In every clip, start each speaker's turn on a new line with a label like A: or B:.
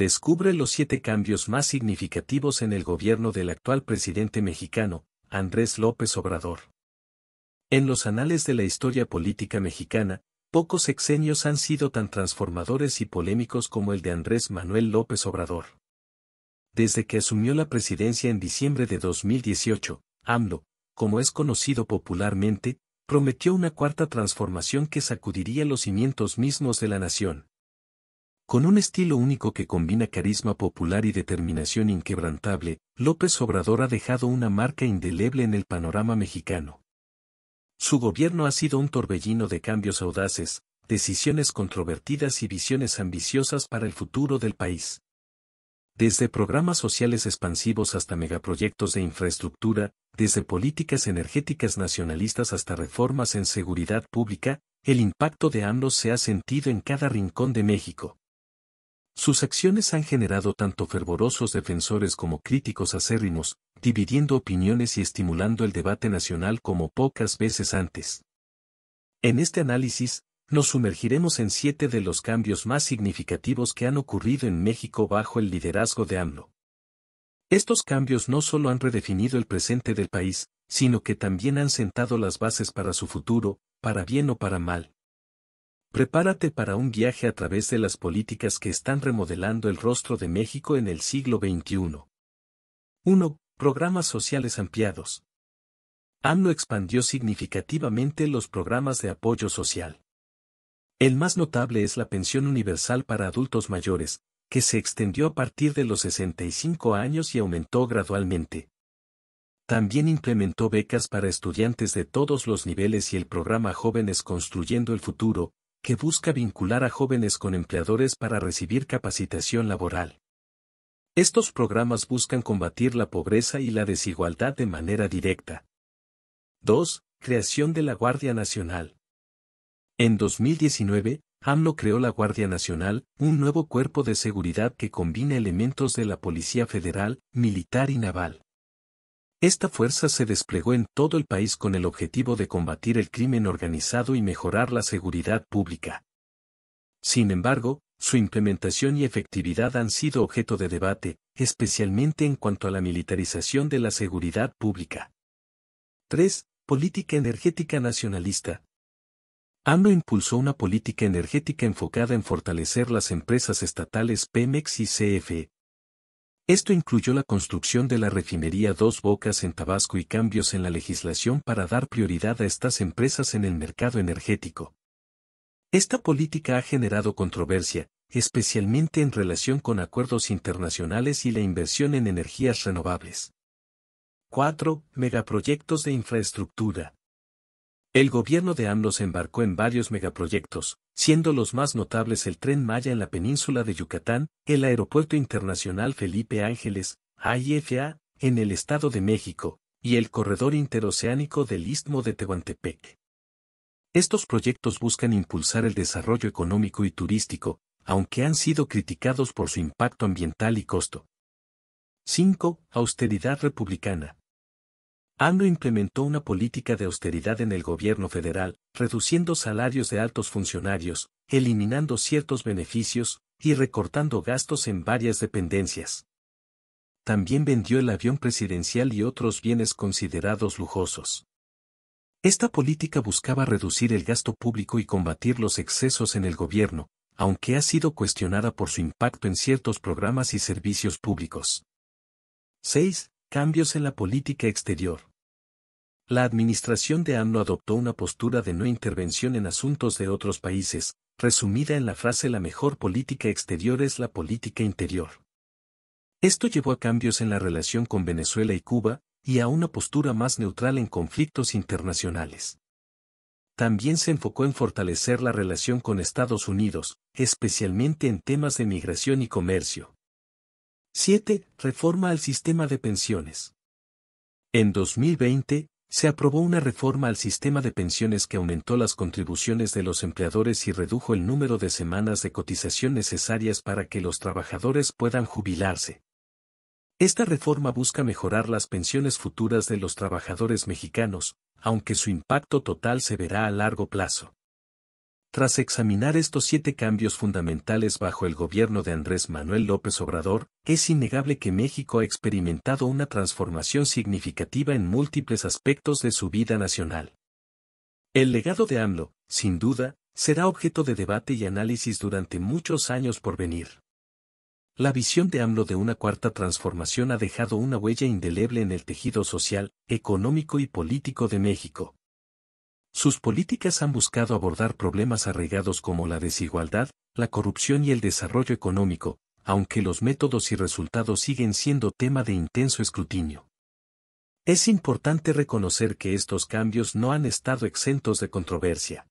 A: descubre los siete cambios más significativos en el gobierno del actual presidente mexicano, Andrés López Obrador. En los anales de la historia política mexicana, pocos exenios han sido tan transformadores y polémicos como el de Andrés Manuel López Obrador. Desde que asumió la presidencia en diciembre de 2018, AMLO, como es conocido popularmente, prometió una cuarta transformación que sacudiría los cimientos mismos de la nación. Con un estilo único que combina carisma popular y determinación inquebrantable, López Obrador ha dejado una marca indeleble en el panorama mexicano. Su gobierno ha sido un torbellino de cambios audaces, decisiones controvertidas y visiones ambiciosas para el futuro del país. Desde programas sociales expansivos hasta megaproyectos de infraestructura, desde políticas energéticas nacionalistas hasta reformas en seguridad pública, el impacto de ambos se ha sentido en cada rincón de México. Sus acciones han generado tanto fervorosos defensores como críticos acérrimos, dividiendo opiniones y estimulando el debate nacional como pocas veces antes. En este análisis, nos sumergiremos en siete de los cambios más significativos que han ocurrido en México bajo el liderazgo de AMLO. Estos cambios no solo han redefinido el presente del país, sino que también han sentado las bases para su futuro, para bien o para mal. Prepárate para un viaje a través de las políticas que están remodelando el rostro de México en el siglo XXI. 1. Programas sociales ampliados. AMLO expandió significativamente los programas de apoyo social. El más notable es la pensión universal para adultos mayores, que se extendió a partir de los 65 años y aumentó gradualmente. También implementó becas para estudiantes de todos los niveles y el programa Jóvenes Construyendo el Futuro, que busca vincular a jóvenes con empleadores para recibir capacitación laboral. Estos programas buscan combatir la pobreza y la desigualdad de manera directa. 2. Creación de la Guardia Nacional. En 2019, AMLO creó la Guardia Nacional, un nuevo cuerpo de seguridad que combina elementos de la Policía Federal, Militar y Naval. Esta fuerza se desplegó en todo el país con el objetivo de combatir el crimen organizado y mejorar la seguridad pública. Sin embargo, su implementación y efectividad han sido objeto de debate, especialmente en cuanto a la militarización de la seguridad pública. 3. Política energética nacionalista. AMLO impulsó una política energética enfocada en fortalecer las empresas estatales Pemex y CFE, esto incluyó la construcción de la refinería Dos Bocas en Tabasco y cambios en la legislación para dar prioridad a estas empresas en el mercado energético. Esta política ha generado controversia, especialmente en relación con acuerdos internacionales y la inversión en energías renovables. 4. Megaproyectos de infraestructura. El gobierno de AMLO se embarcó en varios megaproyectos, siendo los más notables el Tren Maya en la península de Yucatán, el Aeropuerto Internacional Felipe Ángeles, AIFA, en el Estado de México, y el Corredor Interoceánico del Istmo de Tehuantepec. Estos proyectos buscan impulsar el desarrollo económico y turístico, aunque han sido criticados por su impacto ambiental y costo. 5. Austeridad republicana. AMLO implementó una política de austeridad en el gobierno federal, reduciendo salarios de altos funcionarios, eliminando ciertos beneficios y recortando gastos en varias dependencias. También vendió el avión presidencial y otros bienes considerados lujosos. Esta política buscaba reducir el gasto público y combatir los excesos en el gobierno, aunque ha sido cuestionada por su impacto en ciertos programas y servicios públicos. 6. Cambios en la política exterior. La administración de AMLO adoptó una postura de no intervención en asuntos de otros países, resumida en la frase la mejor política exterior es la política interior. Esto llevó a cambios en la relación con Venezuela y Cuba, y a una postura más neutral en conflictos internacionales. También se enfocó en fortalecer la relación con Estados Unidos, especialmente en temas de migración y comercio. 7. Reforma al sistema de pensiones. En 2020, se aprobó una reforma al sistema de pensiones que aumentó las contribuciones de los empleadores y redujo el número de semanas de cotización necesarias para que los trabajadores puedan jubilarse. Esta reforma busca mejorar las pensiones futuras de los trabajadores mexicanos, aunque su impacto total se verá a largo plazo. Tras examinar estos siete cambios fundamentales bajo el gobierno de Andrés Manuel López Obrador, es innegable que México ha experimentado una transformación significativa en múltiples aspectos de su vida nacional. El legado de AMLO, sin duda, será objeto de debate y análisis durante muchos años por venir. La visión de AMLO de una cuarta transformación ha dejado una huella indeleble en el tejido social, económico y político de México. Sus políticas han buscado abordar problemas arraigados como la desigualdad, la corrupción y el desarrollo económico, aunque los métodos y resultados siguen siendo tema de intenso escrutinio. Es importante reconocer que estos cambios no han estado exentos de controversia.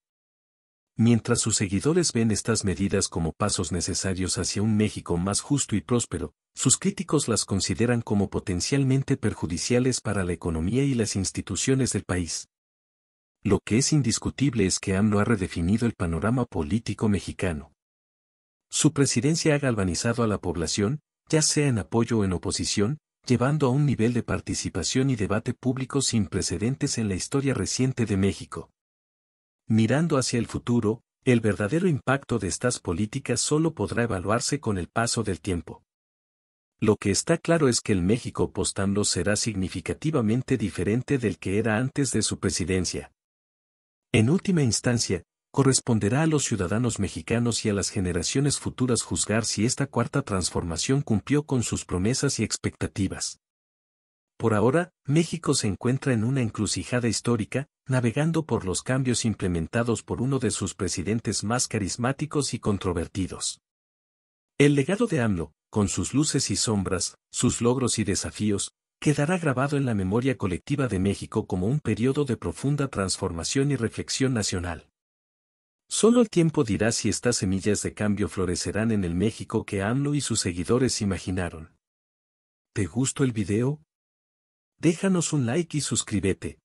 A: Mientras sus seguidores ven estas medidas como pasos necesarios hacia un México más justo y próspero, sus críticos las consideran como potencialmente perjudiciales para la economía y las instituciones del país. Lo que es indiscutible es que AMLO ha redefinido el panorama político mexicano. Su presidencia ha galvanizado a la población, ya sea en apoyo o en oposición, llevando a un nivel de participación y debate público sin precedentes en la historia reciente de México. Mirando hacia el futuro, el verdadero impacto de estas políticas solo podrá evaluarse con el paso del tiempo. Lo que está claro es que el México post-AMLO será significativamente diferente del que era antes de su presidencia. En última instancia, corresponderá a los ciudadanos mexicanos y a las generaciones futuras juzgar si esta cuarta transformación cumplió con sus promesas y expectativas. Por ahora, México se encuentra en una encrucijada histórica, navegando por los cambios implementados por uno de sus presidentes más carismáticos y controvertidos. El legado de AMLO, con sus luces y sombras, sus logros y desafíos, quedará grabado en la memoria colectiva de México como un periodo de profunda transformación y reflexión nacional. Solo el tiempo dirá si estas semillas de cambio florecerán en el México que AMLO y sus seguidores imaginaron. ¿Te gustó el video? Déjanos un like y suscríbete.